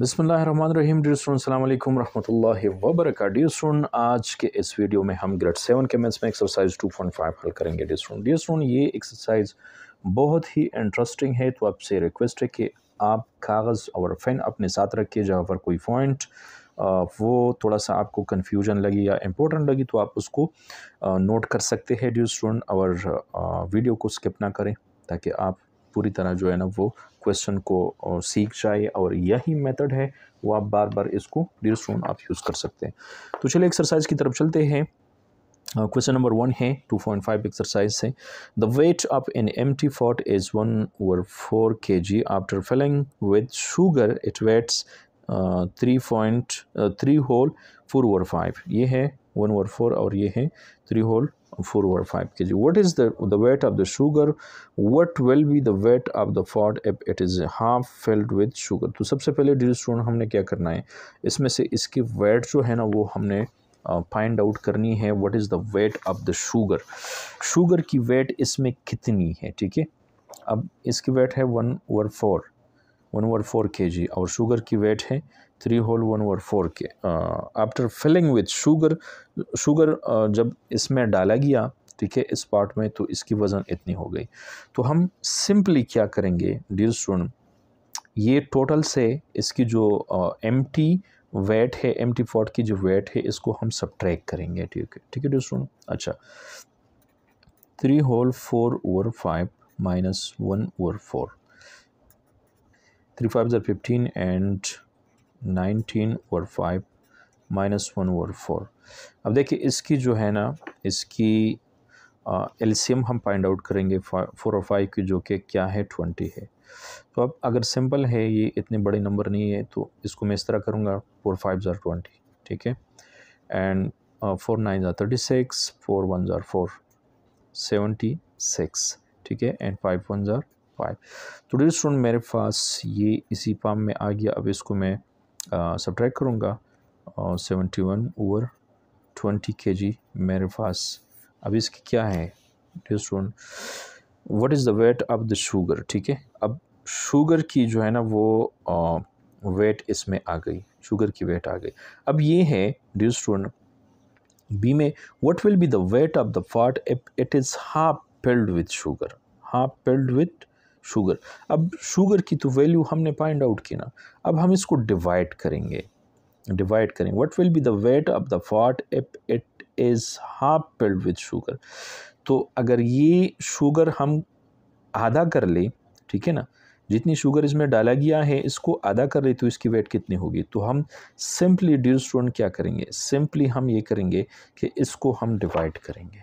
बिसमीम dear student अल्लाम रहमतुल्लाहि व डियर आज के इस वीडियो में हम ग्रेड सेवन के मैथ्स में एक्सरसाइज 2.5 हल करेंगे डियर स्टूडेंट डियर ये एक्सरसाइज बहुत ही इंटरेस्टिंग है तो आपसे रिक्वेस्ट है कि आप कागज़ और फेन अपने साथ रखिए जहाँ पर कोई पॉइंट वो थोड़ा सा आपको कन्फ्यूजन लगी या इम्पोर्टेंट लगी तो आप उसको नोट कर सकते हैं डियर और वीडियो को स्किप ना करें ताकि आप पूरी तरह जो है ना वो क्वेश्चन को सीख जाए और यही मेथड है वो आप बार बार इसको डियर स्टूडेंट आप यूज़ कर सकते हैं तो चलिए एक्सरसाइज की तरफ चलते हैं क्वेश्चन नंबर वन है टू पॉइंट फाइव एक्सरसाइज है the weight of an empty pot is one over four K G after filling with sugar it weighs three point three whole four over five ये है one over four और ये है three whole four over five kg. What is the, the weight of the sugar? What will be the weight of the fat if it is half filled with sugar? तो सबसे पहले dear student हमने क्या करना है इसमें से इसकी वेट जो है ना वो हमने फाइंड uh, आउट करनी है what is the weight of the sugar sugar की वेट इसमें कितनी है ठीक है अब इसकी वेट है one over four one over four K G और शुगर की वेट है थ्री होल वन और फोर के after filling with sugar sugar जब इसमें डाला गया ठीक है इस पार्ट में तो इसकी वज़न इतनी हो गई तो हम सिंपली क्या करेंगे डियर स्टूडेंट ये टोटल से इसकी जो एम टी वेट है एम टी फोर्ट की जो वेट है इसको हम सब ट्रैक करेंगे ठीक है ठीक है डियर स्टूडेंट अच्छा three whole four over five minus one over four three five are fifteen and nineteen और फाइव माइनस वन और फोर अब देखिए इसकी जो है ना इसकी एल्सीम हम फाइंड आउट करेंगे फोर और फाइव की जो कि क्या है ट्वेंटी है तो अब अगर सिंपल है ये इतने बड़े नंबर नहीं है तो इसको मैं इस तरह करूँगा फोर फाइव ज़ार ट्वेंटी ठीक है एंड फोर नाइन ज़ार थर्टी सिक्स फोर वन ज़ार फोर सेवेंटी सिक्स ठीक है एंड फाइव वन ज़ार फाइव तो डिस्टूडेंट स्टूडेंट मेरे पास ये इसी पाम में आ गया अब इसको मैं सब्ट्रैक्ट करूँगा और seventy one over twenty K जी मेरे पास अब इसकी क्या है student what is the weight of the sugar ठीक है अब शुगर की जो है ना वो वेट uh, इसमें आ गई शुगर की वेट आ गई अब ये है डियर स्टूडेंट बी में what will be the weight of the pot it is half filled with sugar half filled with sugar अब शुगर की तो वैल्यू हमने फाइंड आउट की ना अब हम इसको डिवाइड करेंगे डिवाइड करेंगे what will be the weight of the pot if it is half filled with sugar तो अगर ये शुगर हम आधा कर ले ठीक है ना जितनी शुगर इसमें डाला गया है इसको आधा कर ले तो इसकी वेट कितनी होगी तो हम सिंपली डियर स्टूडेंट क्या करेंगे सिंपली हम ये करेंगे कि इसको हम डिवाइड करेंगे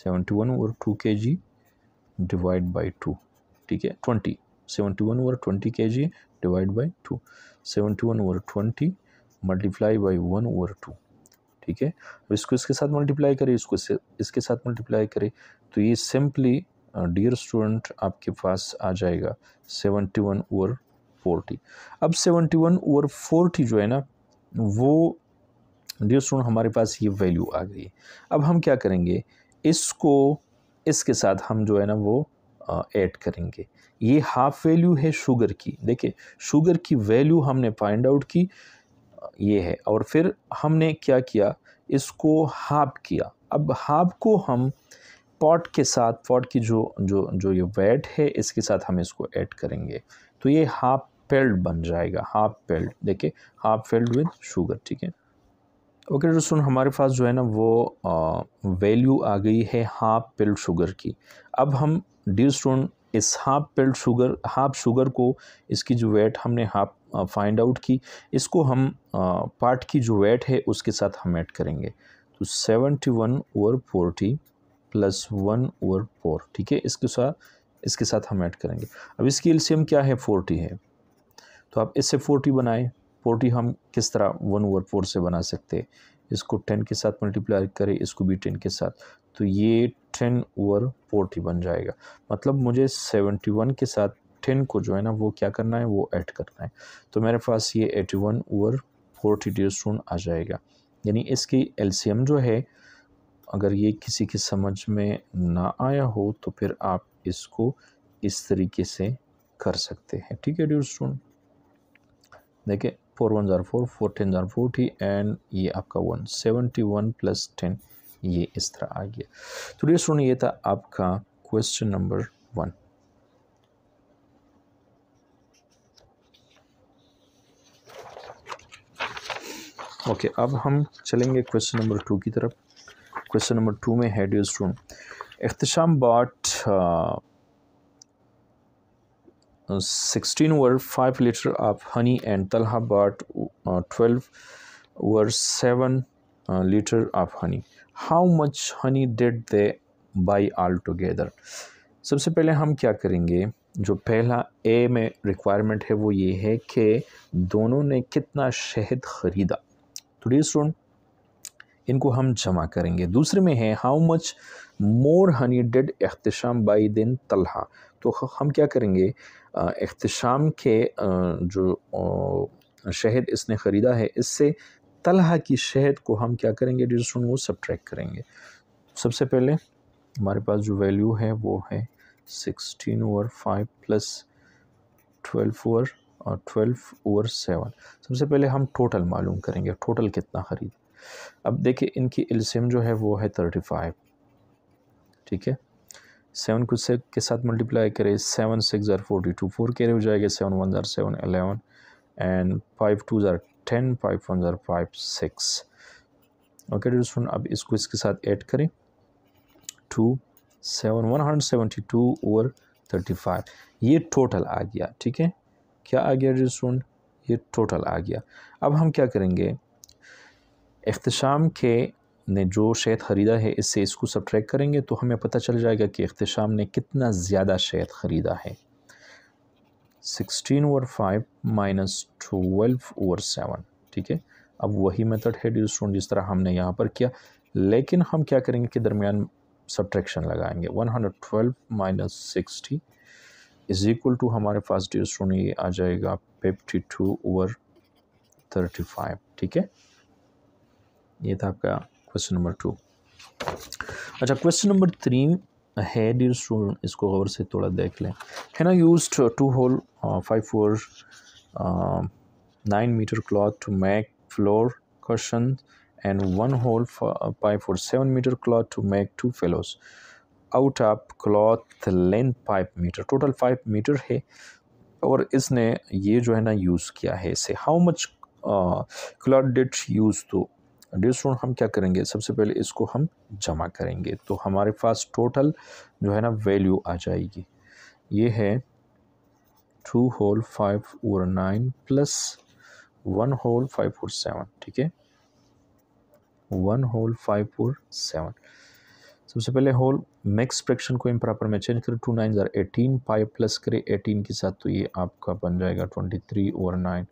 सेवेंटी वन और टू के जी डिवाइड बाई टू ठीक है twenty seventy one over twenty K G divide by two seventy one over twenty multiply by one over two ठीक है अब इसको इसके साथ मल्टीप्लाई करें इसको इसके साथ मल्टीप्लाई करें तो ये सिंपली डियर स्टूडेंट आपके पास आ जाएगा सेवेंटी वन ओवर फोर्टी अब सेवेंटी वन ओवर फोर्टी जो है ना वो डियर स्टूडेंट हमारे पास ये वैल्यू आ गई अब हम क्या करेंगे इसको इसके साथ हम जो है ना वो ऐड करेंगे ये हाफ़ वैल्यू है शुगर की देखिए शुगर की वैल्यू हमने फाइंड आउट की ये है और फिर हमने क्या किया इसको हाफ किया अब हाफ को हम पॉट के साथ पॉट की जो जो जो ये वेट है इसके साथ हम इसको ऐड करेंगे तो ये हाफ पेल्ड बन जाएगा हाफ पेल्ड देखिए हाफ पेल्ड विद शुगर ठीक है ओके okay, दोस्तों हमारे पास जो है ना वो वैल्यू आ गई है हाफ पिल्ड शुगर की अब हम डी इस half filled sugar half sugar को इसकी जो वेट हमने हाफ फाइंड आउट की इसको हम आ, पार्ट की जो वेट है उसके साथ हम ऐड करेंगे तो seventy one over forty plus one over four ठीक है इसके साथ इसके साथ हम ऐड करेंगे अब इसकी एल्शियम क्या है फोर्टी है तो आप इससे फोर्टी बनाएं फोर्टी हम किस तरह वन ओवर फोर से बना सकते हैं इसको टेन के साथ मल्टीप्लाई करें इसको भी टेन के साथ तो ये टेन ओवर फोर्टी बन जाएगा मतलब मुझे सेवेंटी वन के साथ टेन को जो है ना वो क्या करना है वो ऐड करना है तो मेरे पास ये eighty one over forty dear student आ जाएगा यानी इसकी एलसीएम जो है अगर ये किसी की समझ में ना आया हो तो फिर आप इसको इस तरीके से कर सकते हैं ठीक है डियर स्टूडेंट देखिए फोर वन ज़ार फोर फोर टेन ज़ार फोर्टी एंड ये आपका one seventy one plus ten ये इस तरह आ गया तो डियर स्टूडेंट ये था आपका question number one okay okay, अब हम चलेंगे क्वेश्चन नंबर टू की तरफ क्वेश्चन नंबर टू में है dear student Ehtesham bought sixteen were five litre of honey and Talha bought twelve 12 seven litre of honey how much honey did they did they together सबसे पहले हम क्या करेंगे जो पहला ए में रिक्वायरमेंट है वो ये है कि दोनों ने कितना शहद ख़रीदा तो डी स्टूडेंट इनको हम जमा करेंगे दूसरे में है how much more honey did Ehtesham buy than Talha तो हम क्या करेंगे अख्तशाम के जो शहद इसने ख़रीदा है इससे तलहा की शहद को हम क्या करेंगे डियर स्टूडेंट वो ट्रैक करेंगे सबसे पहले हमारे पास जो वैल्यू है वो है sixteen over five plus twelve over और ट्वेल्व ओवर सेवन सबसे पहले हम टोटल मालूम करेंगे टोटल कितना ख़रीद अब देखिए इनकी इल्सम जो है वो है थर्टी फाइव ठीक है सेवन को से के साथ मल्टीप्लाई करें सेवन सिक्स ज़ार फोर्टी टू फोर रे हो जाएगा सेवन वन ज़ार seven eleven and five two ज़ार टेन फाइव वन ज़ार फाइव सिक्स ओके डियर अब इसको इसके साथ ऐड करें two seven one hundred seventy two और थर्टी फाइव ये टोटल आ गया ठीक है क्या आ गया डियर स्टूडेंट ये टोटल आ गया अब हम क्या करेंगे अख्तशाम के ने जो शहद ख़रीदा है इससे इसको सब्ट्रैक करेंगे तो हमें पता चल जाएगा कि अख्ताम ने कितना ज़्यादा शहद ख़रीदा है sixteen over five minus twelve over seven ठीक है अब वही मेथड है डी स्टूडेंट जिस तरह हमने यहाँ पर किया लेकिन हम क्या करेंगे कि दरमियान सब्ट्रैक्शन लगाएंगे one hundred twelve minus sixty is equal to हमारे पास डी स्टूडेंट ये आ जाएगा fifty two over thirty five ठीक है ये था आपका क्वेश्चन नंबर टू अच्छा क्वेश्चन नंबर थ्री है डियर स्टूडेंट इसको गौर से थोड़ा देख लें है ना use two whole five four nine metre cloth to make four cushions and one whole five four seven metre cloth to make to fellows out of cloth length five metre total five metre है और इसने ये जो है ना use किया है इसे how much cloth did use तो ड्यू स्टूडेंट हम क्या करेंगे सबसे पहले इसको हम जमा करेंगे तो हमारे पास टोटल जो है ना वैल्यू आ जाएगी ये है टू होल फाइव और nine plus one whole five और सेवन ठीक है वन होल फाइव और सेवन सबसे पहले होल मैक्स फ्रैक्शन को इम्प्रॉपर में चेंज करें टू नाइन ज़ार एटीन फाइव प्लस करें एटीन के साथ तो ये आपका बन जाएगा ट्वेंटी थ्री और नाइन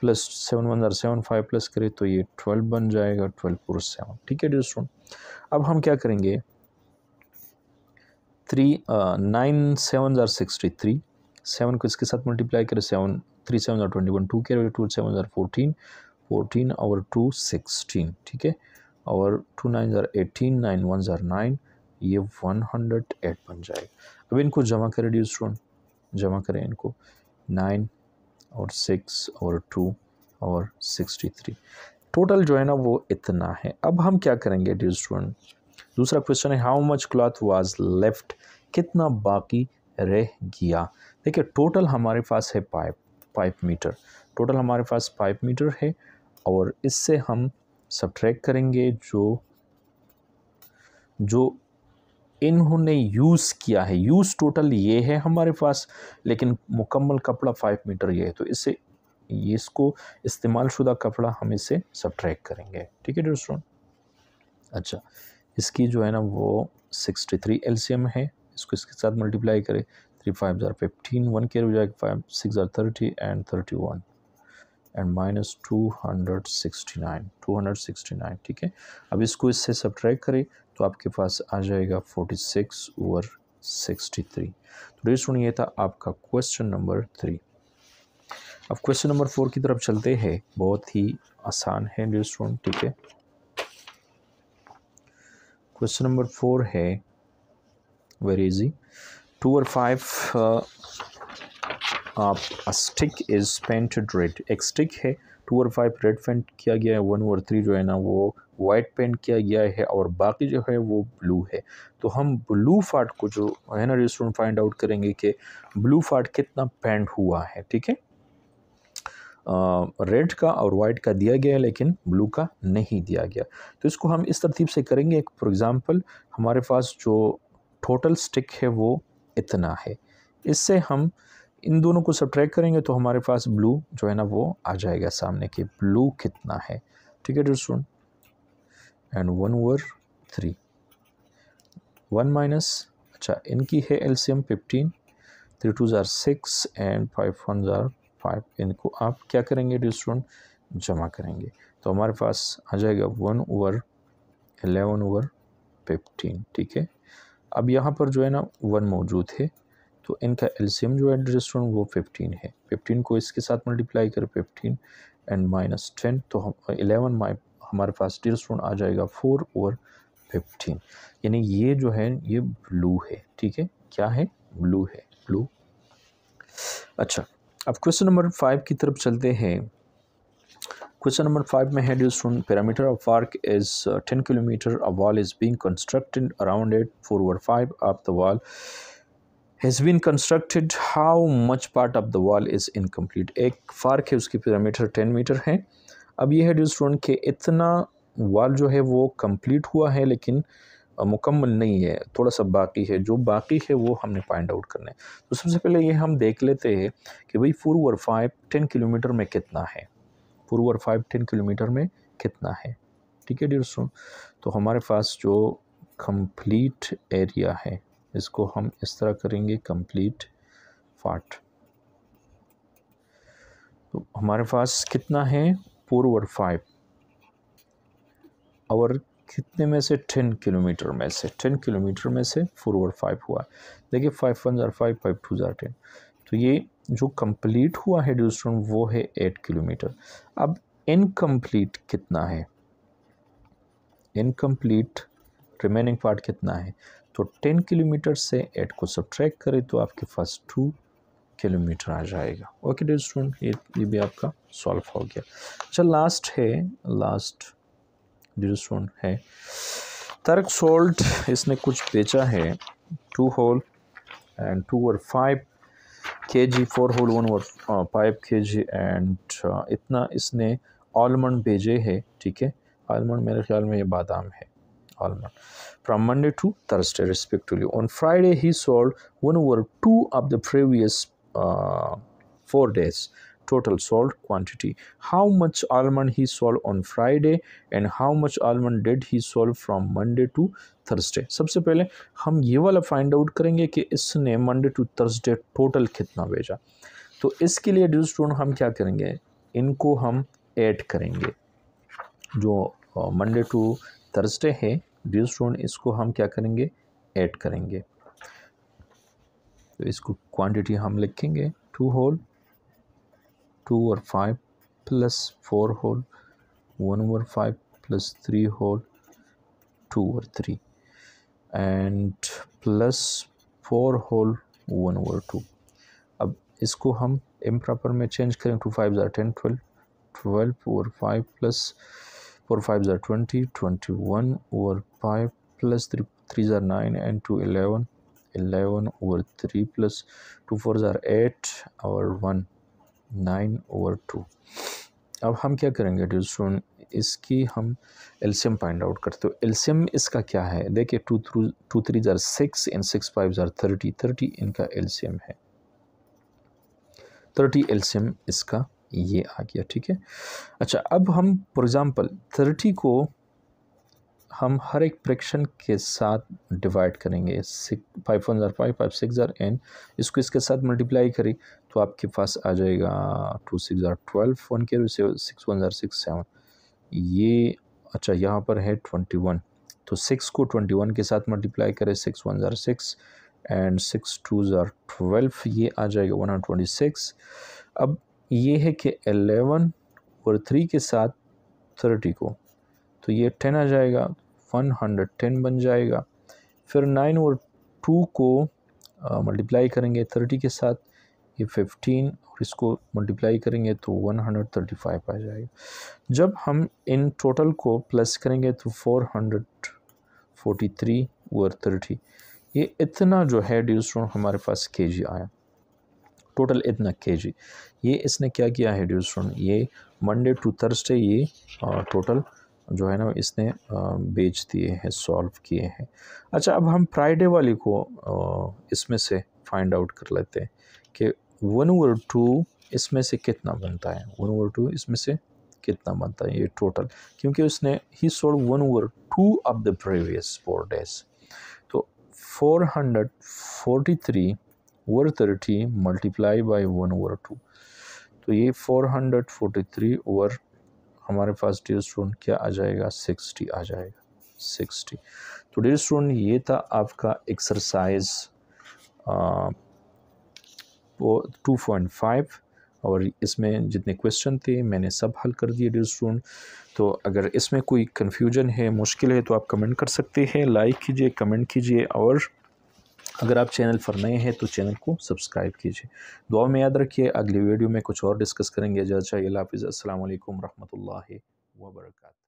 प्लस सेवन वन ज़ार सेवन फाइव प्लस करें तो ये ट्वेल्व बन जाएगा ट्वेल्व पुरुष सेवन ठीक है डियर स्टूडेंट अब हम क्या करेंगे थ्री नाइन सेवन ज़ार सिक्सटी थ्री सेवन को इसके साथ मल्टीप्लाई करें सेवन थ्री सेवन ज़ार ट्वेंटी वन टू के टू सेवन ज़ार फोर्टीन फोर्टीन और टू सिक्सटीन ठीक है और टू नाइन ज़ार एटीन नाइन वन ज़ार नाइन ये वन हंड्रेड एट बन जाएगा अब इनको जमा करें डियर स्टूडेंट जमा करें इनको नाइन और सिक्स और टू और सिक्सटी थ्री टोटल जो है ना वो इतना है अब हम क्या करेंगे डियर स्टूडेंट दूसरा क्वेश्चन है how much cloth was left कितना बाकी रह गया देखिए टोटल हमारे पास है पाइप पाइप मीटर टोटल हमारे पास पाइप मीटर है और इससे हम सब्ट्रैक्ट करेंगे जो जो इन्होंने यूज़ किया है यूज़ टोटल ये है हमारे पास लेकिन मुकम्मल कपड़ा फाइव मीटर ये है तो इससे ये इसको इस्तेमाल शुदा कपड़ा हम इसे सब करेंगे ठीक है दोस्तों अच्छा इसकी जो है ना वो सिक्सटी थ्री एम है इसको इसके साथ मल्टीप्लाई करें थ्री फाइव ज़ार फिफ्टीन वन के फाइव सिक्स ज़ार thirty and thirty one and minus two hundred sixty nine two hundred sixty nine ठीक है अब इसको इससे सब करें तो आपके पास आ जाएगा forty six over sixty three तो स्टूडेंट ये था आपका क्वेश्चन नंबर थ्री अब क्वेश्चन नंबर फोर की तरफ चलते हैं बहुत ही आसान है स्टूडेंट ठीक है क्वेश्चन नंबर फोर है वेरी इजी टू और फाइव आप स्टिक इज पेंटेड रेड एक स्टिक है टू और फाइव रेड पेंट किया गया है वन और थ्री जो है ना वो वाइट पेंट किया गया है और बाकी जो है वो ब्लू है तो हम ब्लू फाट को जो है ना रेस्टोरेंट फाइंड आउट करेंगे कि ब्लू फाट कितना पेंट हुआ है ठीक है रेड का और वाइट का दिया गया है लेकिन ब्लू का नहीं दिया गया तो इसको हम इस तरतीब से करेंगे एक फॉर एग्ज़ाम्पल हमारे पास जो टोटल स्टिक है वो इतना है इससे हम इन दोनों को सब करेंगे तो हमारे पास ब्लू जो है ना वो आ जाएगा सामने कि ब्लू कितना है ठीक है dear student and one over three one minus अच्छा इनकी है एलसीएम फिफ्टीन थ्री टू ज़ार सिक्स एंड फाइव वन ज़ार फाइव इनको आप क्या करेंगे डर स्टूडेंट जमा करेंगे तो हमारे पास आ जाएगा one over eleven over fifteen ठीक है अब यहाँ पर जो है ना वन मौजूद है तो इनका एल्सियम जो है डिस्टोन वो फिफ्टीन है फिफ्टीन को इसके साथ मल्टीप्लाई करें फिफ्टीन एंड माइनस टेन तो हम एलेवन हमारे पास डिस्टोन आ जाएगा फोर और फिफ्टीन यानी ये जो है ये ब्लू है ठीक है क्या है ब्लू है ब्लू अच्छा अब क्वेश्चन नंबर फाइव की तरफ चलते हैं क्वेश्चन नंबर फाइव में है dear student perimeter of work is ten kilometre a wall is being constructed around it four over five of the wall has been constructed how much part of the wall is incomplete एक फ़ार्क है उसकी parameter ten metre है अब यह है dear student कि इतना वॉल जो है वो कम्प्लीट हुआ है लेकिन मुकम्मल नहीं है थोड़ा सा बाकी है जो बाकी है वो हमने फाइंड आउट करना है तो सबसे पहले ये हम देख लेते हैं कि भाई four over five ten kilometre में कितना है four over five ten kilometre में कितना है ठीक है डी स्टूडेंट तो हमारे पास जो कम्प्लीट एरिया है इसको हम इस तरह करेंगे कंप्लीट पार्ट तो हमारे पास कितना है फोर ओवर फाइव और कितने में से टेन किलोमीटर में से टेन किलोमीटर में से फोर ओवर फाइव हुआ देखिए फाइव वन ज़ार फाइव फाइव टू ज़ार टेन तो ये जो कंप्लीट हुआ है डिस्टेंस वो है एट किलोमीटर अब इनकम्प्लीट कितना है इनकम्प्लीट रिमेनिंग पार्ट कितना है तो टेन किलोमीटर से एट को सब्ट्रैक्ट करें तो आपके पास टू किलोमीटर आ जाएगा ओके डे स्टूडेंट ये ये भी आपका सॉल्व हो गया अच्छा लास्ट है लास्ट डे स्टूडेंट है तर्क सोल्ट इसने कुछ बेचा है टू होल एंड टू और five K G four whole one और फाइव के जी एंड इतना इसने आलमंड भेजे है ठीक है आलमंड मेरे ख्याल में ये बादाम है almond from Monday to Thursday, respectively. On Friday, he sold one over two of the previous uh, four days total sold quantity how much almond he sold on friday and how much almond did he sold from monday to Thursday सबसे पहले हम ये वाला find out करेंगे कि इसने Monday to Thursday total कितना भेजा तो इसके लिए ड्यू स्टूडेंट हम क्या करेंगे इनको हम ऐड करेंगे जो मंडे टू थर्सडे है डी स्टूडेंट इसको हम क्या करेंगे ऐड करेंगे तो इसको क्वांटिटी हम लिखेंगे टू होल टू और five plus four whole one over five plus three whole two और three and plus four whole one over two अब इसको हम एम प्रॉपर में चेंज करें टू फाइव ज़ार ten twelve twelve over five plus four five ज़ार twenty twenty one over 5 plus 3 3s are 9 and 2 11 11 over 3 plus 2 4s are 8 और 1 9 over 2 अब हम क्या करेंगे डिस्टून इसकी हम एल्शियम फाइंड आउट करते हो एल्शियम इसका क्या है देखिए टू थ्रू टू थ्री ज़ार सिक्स एंड सिक्स फाइव ज़ार थर्टी थर्टी इनका एल्शियम है थर्टी एल्शियम इसका ये आ गया ठीक है अच्छा अब हम फॉर एग्ज़ाम्पल थर्टी को हम हर एक फ्रैक्शन के साथ डिवाइड करेंगे फाइव वन ज़ार फाइव फाइव सिक्स ज़ार एन इसको इसके साथ मल्टीप्लाई करें तो आपके पास आ जाएगा टू सिक्स ज़ार ट्वेल्व वन के सिक्स वन ज़ार सिक्स सेवन ये अच्छा यहाँ पर है ट्वेंटी वन तो सिक्स को ट्वेंटी वन के साथ मल्टीप्लाई करें सिक्स वन ज़ार सिक्स एंड सिक्स टू ज़ार ट्वेल्व ये आ जाएगा वन हंड्रेड ट्वेंटी सिक्स अब ये है कि एलेवन और थ्री के साथ थर्टी को तो ये टेन आ जाएगा वन हंड्रेड टेन बन जाएगा फिर नाइन और टू को मल्टीप्लाई करेंगे थर्टी के साथ ये फिफ्टीन और इसको मल्टीप्लाई करेंगे तो वन हंड्रेड थर्टी फाइव आ जाएगा जब हम इन टोटल को प्लस करेंगे तो फोर हंड्रेड फोर्टी थ्री और थर्टी ये इतना जो है ड्यू स्टूडेंट हमारे पास के जी आया टोटल इतना के जी ये इसने क्या किया है ड्यू स्टूडेंट ये मंडे टू थर्सडे ये टोटल जो है ना इसने बेच दिए हैं सॉल्व किए हैं अच्छा अब हम फ्राइडे वाली को इसमें से फाइंड आउट कर लेते हैं कि वन ओवर टू इसमें से कितना बनता है वन ओवर टू इसमें से कितना बनता है ये टोटल क्योंकि उसने ही sold one over two of the previous four days तो four hundred forty three over thirty multiply by one over two तो ये four hundred forty three over हमारे पास डियर स्टूडेंट क्या आ जाएगा सिक्सटी आ जाएगा सिक्सटी तो डियर स्टूडेंट ये था आपका एक्सरसाइज टू पॉइंट फाइव और इसमें जितने क्वेश्चन थे मैंने सब हल कर दिए डियर स्टूडेंट तो अगर इसमें कोई कन्फ्यूजन है मुश्किल है तो आप कमेंट कर सकते हैं लाइक कीजिए कमेंट कीजिए और अगर आप चैनल पर नए हैं तो चैनल को सब्सक्राइब कीजिए दुआ में याद रखिए अगली वीडियो में कुछ और डिस्कस करेंगे जजा अल्लाह हाफिज़ असल वरहमल वर्का